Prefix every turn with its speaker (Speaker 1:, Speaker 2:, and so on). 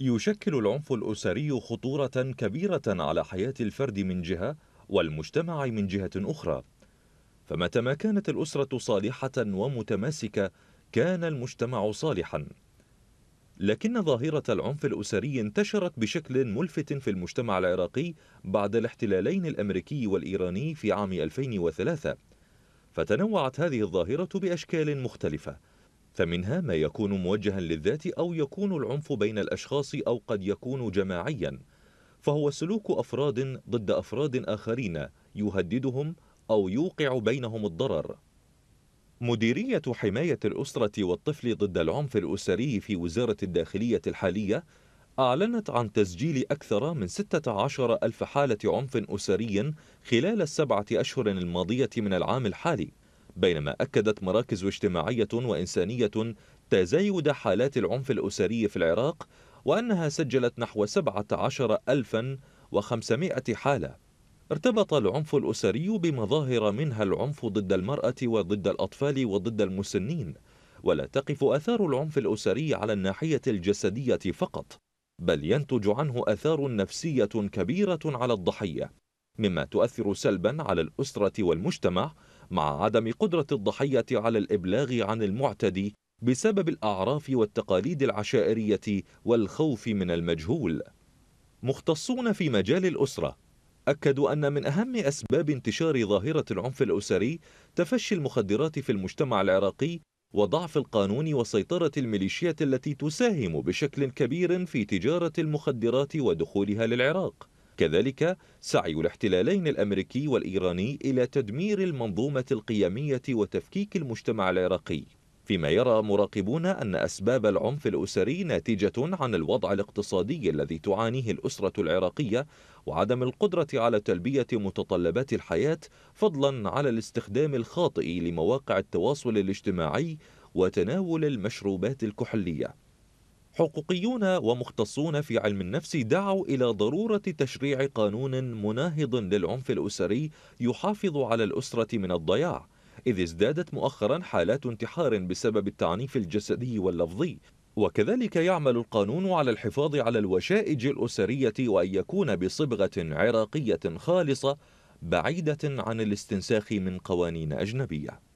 Speaker 1: يشكل العنف الأسري خطورة كبيرة على حياة الفرد من جهة والمجتمع من جهة أخرى فمتى ما كانت الأسرة صالحة ومتماسكة كان المجتمع صالحا لكن ظاهرة العنف الأسري انتشرت بشكل ملفت في المجتمع العراقي بعد الاحتلالين الأمريكي والإيراني في عام 2003 فتنوعت هذه الظاهرة بأشكال مختلفة فمنها ما يكون موجها للذات أو يكون العنف بين الأشخاص أو قد يكون جماعيا فهو سلوك أفراد ضد أفراد آخرين يهددهم أو يوقع بينهم الضرر مديرية حماية الأسرة والطفل ضد العنف الأسري في وزارة الداخلية الحالية أعلنت عن تسجيل أكثر من 16 ألف حالة عنف أسري خلال السبعة أشهر الماضية من العام الحالي بينما أكدت مراكز اجتماعية وإنسانية تزايد حالات العنف الأسري في العراق وأنها سجلت نحو 17500 حالة ارتبط العنف الأسري بمظاهر منها العنف ضد المرأة وضد الأطفال وضد المسنين ولا تقف أثار العنف الأسري على الناحية الجسدية فقط بل ينتج عنه أثار نفسية كبيرة على الضحية مما تؤثر سلبا على الأسرة والمجتمع مع عدم قدرة الضحية على الإبلاغ عن المعتدي بسبب الأعراف والتقاليد العشائرية والخوف من المجهول مختصون في مجال الأسرة أكدوا أن من أهم أسباب انتشار ظاهرة العنف الأسري تفشي المخدرات في المجتمع العراقي وضعف القانون وسيطرة الميليشيات التي تساهم بشكل كبير في تجارة المخدرات ودخولها للعراق كذلك سعي الاحتلالين الأمريكي والإيراني إلى تدمير المنظومة القيمية وتفكيك المجتمع العراقي فيما يرى مراقبون أن أسباب العنف الأسري ناتجة عن الوضع الاقتصادي الذي تعانيه الأسرة العراقية وعدم القدرة على تلبية متطلبات الحياة فضلا على الاستخدام الخاطئ لمواقع التواصل الاجتماعي وتناول المشروبات الكحولية حقوقيون ومختصون في علم النفس دعوا إلى ضرورة تشريع قانون مناهض للعنف الأسري يحافظ على الأسرة من الضياع إذ ازدادت مؤخرا حالات انتحار بسبب التعنيف الجسدي واللفظي وكذلك يعمل القانون على الحفاظ على الوشائج الأسرية وأن يكون بصبغة عراقية خالصة بعيدة عن الاستنساخ من قوانين أجنبية